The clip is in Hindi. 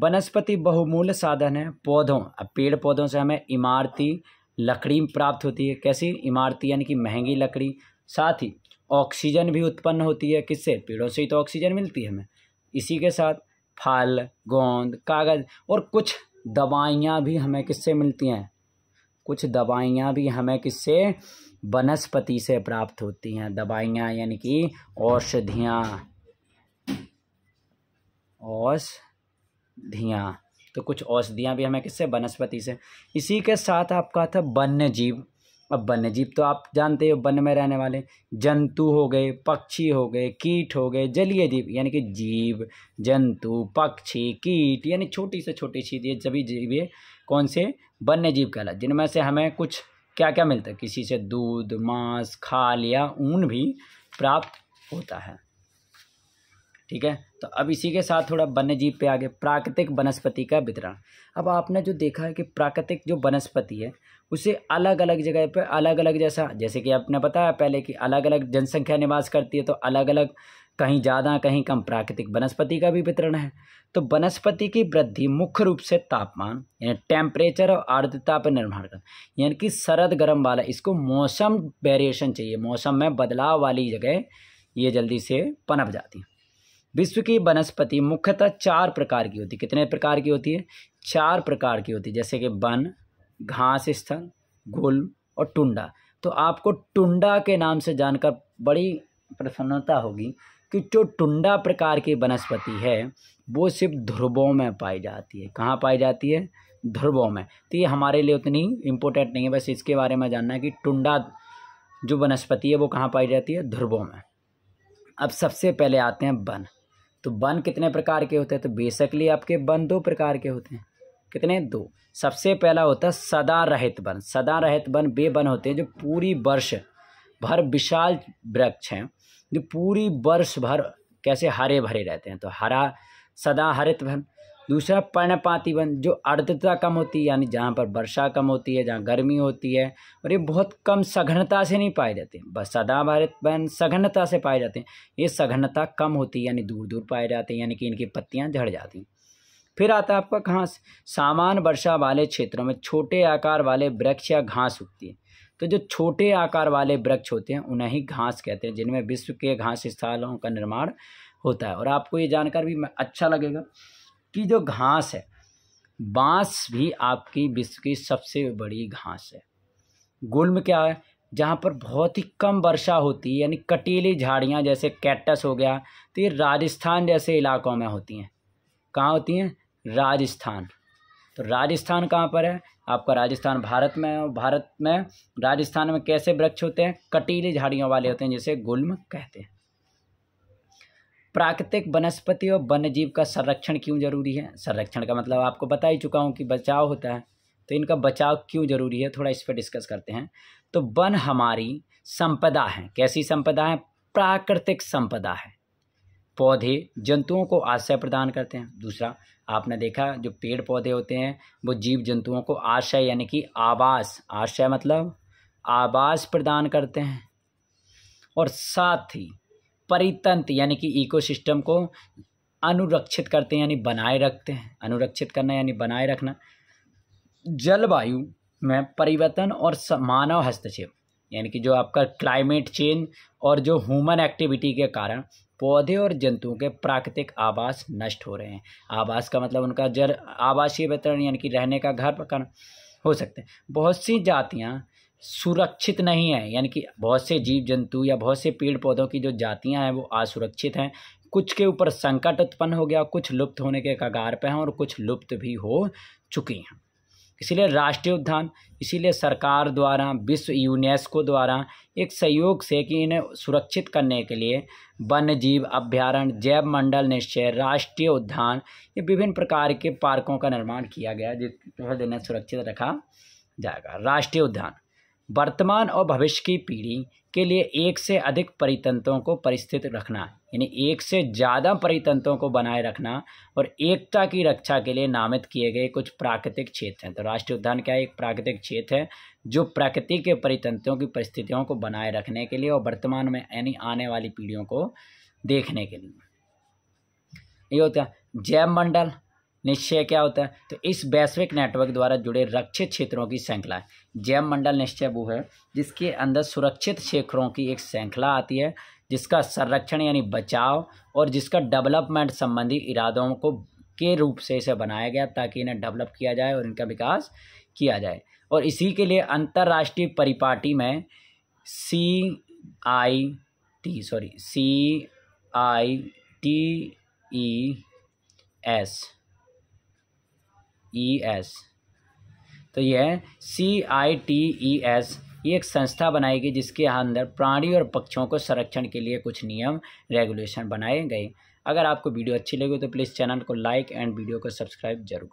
वनस्पति बहुमूल्य साधन है पौधों अब पेड़ पौधों से हमें इमारती लकड़ी प्राप्त होती है कैसी इमारती यानी कि महंगी लकड़ी साथ ही ऑक्सीजन भी उत्पन्न होती है किससे पेड़ों से ही तो ऑक्सीजन मिलती है हमें इसी के साथ फल गोंद कागज़ और कुछ दवाइयाँ भी हमें किससे मिलती हैं कुछ दवाइयाँ भी हमें किससे वनस्पति से प्राप्त होती हैं दवाइयाँ यानी कि औषधियाँ औष औषधियाँ तो कुछ औषधियाँ भी हमें किससे वनस्पति से इसी के साथ आपका था वन्य जीव अब वन्य जीव तो आप जानते हो वन में रहने वाले जंतु हो गए पक्षी हो गए कीट हो गए जलीय जीव यानी कि जीव जंतु पक्षी कीट यानी छोटी से छोटी चीज़ ये सभी जीव ये कौन से वन्य जीव कहला जिनमें से हमें कुछ क्या क्या मिलता है किसी से दूध मांस खाल या ऊन भी प्राप्त होता है ठीक है तो अब इसी के साथ थोड़ा वन्य जीव पे आगे प्राकृतिक वनस्पति का वितरण अब आपने जो देखा है कि प्राकृतिक जो वनस्पति है उसे अलग अलग जगह पर अलग अलग जैसा जैसे कि आपने बताया पहले कि अलग अलग जनसंख्या निवास करती है तो अलग अलग कहीं ज़्यादा कहीं कम प्राकृतिक वनस्पति का भी वितरण है तो वनस्पति की वृद्धि मुख्य रूप से तापमान यानी टेम्परेचर और आर्द्रता पर निर्भर कर यानी कि सरद गर्म वाला इसको मौसम वेरिएशन चाहिए मौसम में बदलाव वाली जगह ये जल्दी से पनप जाती है विश्व की वनस्पति मुख्यतः चार प्रकार की होती है कितने प्रकार की होती है चार प्रकार की होती है जैसे कि वन घास स्थल गुल और टुंडा तो आपको टुंडा के नाम से जानकर बड़ी प्रसन्नता होगी कि जो टुंडा प्रकार की वनस्पति है वो सिर्फ ध्रुवों में पाई जाती है कहाँ पाई जाती है ध्रुवों में तो ये हमारे लिए उतनी इम्पोर्टेंट नहीं है बस इसके बारे में जानना है कि टुंडा जो वनस्पति है वो कहाँ पाई जाती है ध्रुवों में अब सबसे पहले आते हैं वन तो बन कितने प्रकार के होते हैं तो बेसिकली आपके बन दो प्रकार के होते हैं कितने दो सबसे पहला होता है सदा रहित वन सदा रहित वन वे वन होते हैं जो पूरी वर्ष भर विशाल वृक्ष हैं जो पूरी वर्ष भर कैसे हरे भरे रहते हैं तो हरा सदा हरित बन दूसरा पर्णपाती वन जो आर्द्रता कम होती है यानी जहाँ पर वर्षा कम होती है जहाँ गर्मी होती है और ये बहुत कम सघनता से नहीं पाए जाते बस सदा भारत वन सघनता से पाए जाते हैं ये सघनता कम होती है यानी दूर दूर पाए जाते हैं यानी कि इनकी पत्तियाँ झड़ जाती हैं फिर आता है आपका घास सामान्य वर्षा वाले क्षेत्रों में छोटे आकार वाले वृक्ष या घास उगती है तो जो छोटे आकार वाले वृक्ष होते हैं उन्हें ही घास कहते हैं जिनमें विश्व के घास स्थलों का निर्माण होता है और आपको ये जानकर भी अच्छा लगेगा की जो घास है बांस भी आपकी विश्व की सबसे बड़ी घास है गुल्म क्या है जहाँ पर बहुत ही कम वर्षा होती है यानी कटीली झाड़ियाँ जैसे कैटस हो गया तो ये राजस्थान जैसे इलाकों में होती हैं कहाँ होती हैं राजस्थान तो राजस्थान कहाँ पर है आपका राजस्थान भारत में है भारत में राजस्थान में कैसे वृक्ष होते हैं कटीली झाड़ियों वाले होते हैं जिसे गुल्म कहते हैं प्राकृतिक वनस्पति और वन्य जीव का संरक्षण क्यों ज़रूरी है संरक्षण का मतलब आपको बता ही चुका हूँ कि बचाव होता है तो इनका बचाव क्यों ज़रूरी है थोड़ा इस पर डिस्कस करते हैं तो वन हमारी संपदा है कैसी संपदा है प्राकृतिक संपदा है पौधे जंतुओं को आश्रय प्रदान करते हैं दूसरा आपने देखा जो पेड़ पौधे होते हैं वो जीव जंतुओं को आश्रय यानी कि आवास आश्रय मतलब आवास प्रदान करते हैं और साथ ही परितंत्र यानी कि इकोसिस्टम को अनुरक्षित करते हैं यानी बनाए रखते हैं अनुरक्षित करना यानी बनाए रखना जलवायु में परिवर्तन और मानव हस्तक्षेप यानी कि जो आपका क्लाइमेट चेंज और जो ह्यूमन एक्टिविटी के कारण पौधे और जंतुओं के प्राकृतिक आवास नष्ट हो रहे हैं आवास का मतलब उनका जल आवासीय वितरण यानी कि रहने का घर पकड़ हो सकते हैं बहुत सी जातियाँ सुरक्षित नहीं है यानी कि बहुत से जीव जंतु या बहुत से पेड़ पौधों की जो जातियां हैं वो असुरक्षित हैं कुछ के ऊपर संकट उत्पन्न हो गया कुछ लुप्त होने के कगार पर हैं और कुछ लुप्त भी हो चुकी हैं इसीलिए राष्ट्रीय उद्यान इसीलिए सरकार द्वारा विश्व यूनेस्को द्वारा एक सहयोग से कि इन्हें सुरक्षित करने के लिए वन्य जीव अभ्यारण्य जैव मंडल निश्चय राष्ट्रीय उद्यान ये विभिन्न प्रकार के पार्कों का निर्माण किया गया जिस तो सुरक्षित रखा जाएगा राष्ट्रीय उद्यान वर्तमान और भविष्य की पीढ़ी के लिए एक से अधिक परितंत्रों को परिस्थित रखना यानी एक से ज़्यादा परितंत्रों को बनाए रखना और एकता की रक्षा के लिए नामित किए गए कुछ प्राकृतिक क्षेत्र हैं तो राष्ट्रीय उद्यान क्या है एक प्राकृतिक क्षेत्र है जो प्रकृति के परितंत्रों की परिस्थितियों को बनाए रखने के लिए और वर्तमान में यानी आने वाली पीढ़ियों को देखने के लिए ये होता है जैव मंडल निश्चय क्या होता है तो इस वैश्विक नेटवर्क द्वारा जुड़े रक्षित क्षेत्रों की श्रृंखला है जैम मंडल निश्चय वो है जिसके अंदर सुरक्षित क्षेत्रों की एक श्रृंखला आती है जिसका संरक्षण यानी बचाव और जिसका डेवलपमेंट संबंधी इरादों को के रूप से इसे बनाया गया ताकि इन्हें डेवलप किया जाए और इनका विकास किया जाए और इसी के लिए अंतर्राष्ट्रीय परिपाटी में C I T sorry C I T E S E e S तो ये है सी आई टी ई एस ये एक संस्था बनाई गई जिसके अंदर प्राणी और पक्षियों को संरक्षण के लिए कुछ नियम रेगुलेशन बनाए गए अगर आपको वीडियो अच्छी लगी तो प्लीज़ चैनल को लाइक एंड वीडियो को सब्सक्राइब जरूर